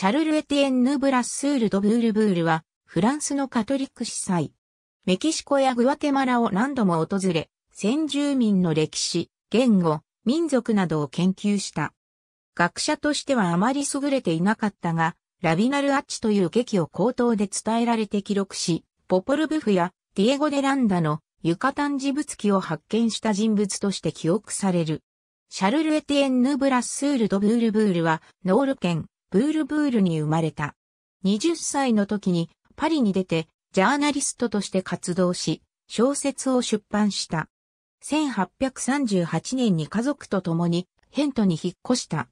シャルル・エティエンヌ・ブラッスール・ド・ブール・ブールは、フランスのカトリック司祭。メキシコやグアテマラを何度も訪れ、先住民の歴史、言語、民族などを研究した。学者としてはあまり優れていなかったが、ラビナル・アッチという劇を口頭で伝えられて記録し、ポポルブフやディエゴ・デ・ランダのユカタン事物記を発見した人物として記憶される。シャルル・エティエンヌ・ブラッスール・ド・ブール・ブールは、ノール県、ブールブールに生まれた。20歳の時にパリに出てジャーナリストとして活動し、小説を出版した。1838年に家族と共にヘントに引っ越した。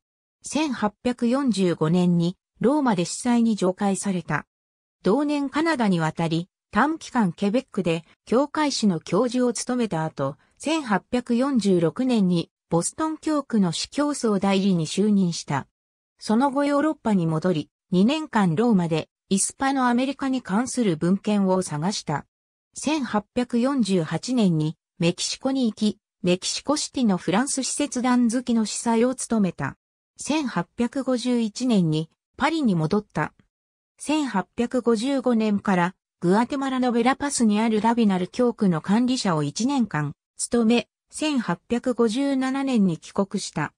1845年にローマで司祭に上海された。同年カナダに渡り、短期間ケベックで教会史の教授を務めた後、1846年にボストン教区の司教僧代理に就任した。その後ヨーロッパに戻り、2年間ローマでイスパのアメリカに関する文献を探した。1848年にメキシコに行き、メキシコシティのフランス施設団好きの司祭を務めた。1851年にパリに戻った。1855年からグアテマラのベラパスにあるラビナル教区の管理者を1年間務め、1857年に帰国した。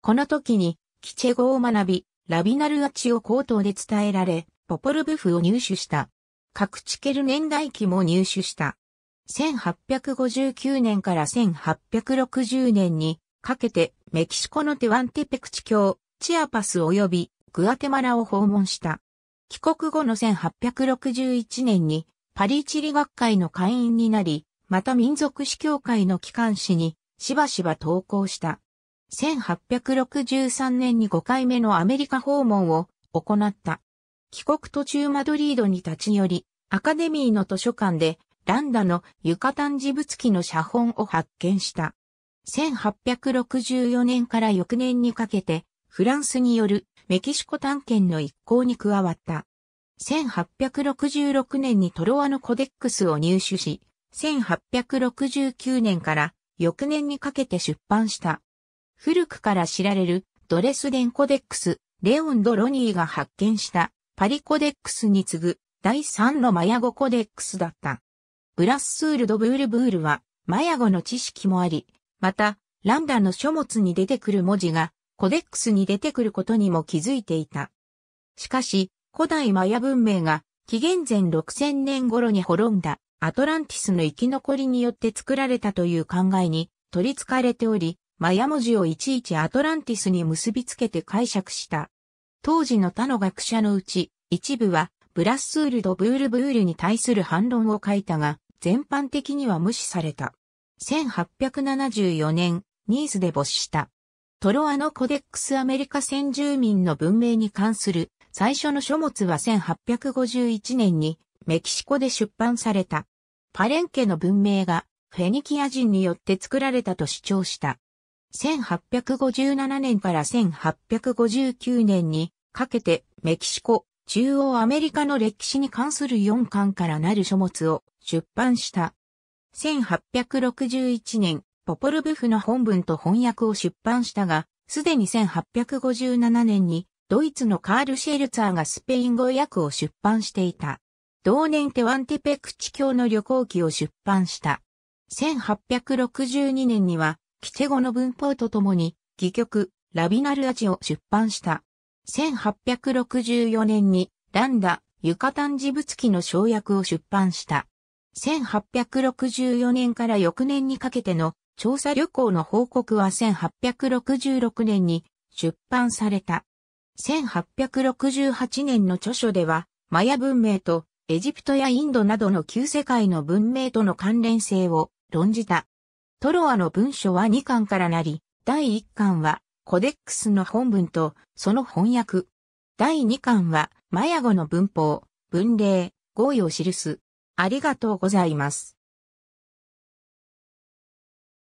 この時にキチェ語を学び、ラビナルアチを口頭で伝えられ、ポポルブフを入手した。カクチケル年代記も入手した。1859年から1860年にかけてメキシコのテワンテペクチ教、チアパス及びグアテマラを訪問した。帰国後の1861年にパリ地理学会の会員になり、また民族史協会の機関誌にしばしば投稿した。1863年に5回目のアメリカ訪問を行った。帰国途中マドリードに立ち寄り、アカデミーの図書館でランダのユカタン事物記の写本を発見した。1864年から翌年にかけて、フランスによるメキシコ探検の一行に加わった。1866年にトロワのコデックスを入手し、1869年から翌年にかけて出版した。古くから知られるドレスデンコデックス、レオン・ド・ロニーが発見したパリコデックスに次ぐ第3のマヤ語コデックスだった。ブラッスール・ド・ブール・ブールはマヤ語の知識もあり、またランダの書物に出てくる文字がコデックスに出てくることにも気づいていた。しかし古代マヤ文明が紀元前6000年頃に滅んだアトランティスの生き残りによって作られたという考えに取り憑かれており、マヤ文字をいちいちアトランティスに結びつけて解釈した。当時の他の学者のうち、一部は、ブラッスールとブールブールに対する反論を書いたが、全般的には無視された。1874年、ニースで没した。トロアのコデックスアメリカ先住民の文明に関する最初の書物は1851年にメキシコで出版された。パレンケの文明がフェニキア人によって作られたと主張した。1857年から1859年にかけてメキシコ、中央アメリカの歴史に関する4巻からなる書物を出版した。1861年、ポポルブフの本文と翻訳を出版したが、すでに1857年にドイツのカール・シェルツァーがスペイン語訳を出版していた。同年テワンテペク地教の旅行記を出版した。1862年にはキテゴの文法とともに、戯曲、ラビナルアジを出版した。1864年に、ランダ、ユカタン事物記の省略を出版した。1864年から翌年にかけての調査旅行の報告は1866年に出版された。1868年の著書では、マヤ文明とエジプトやインドなどの旧世界の文明との関連性を論じた。トロアの文書は2巻からなり、第1巻はコデックスの本文とその翻訳。第2巻はマヤ語の文法、文例、合意を記す。ありがとうございます。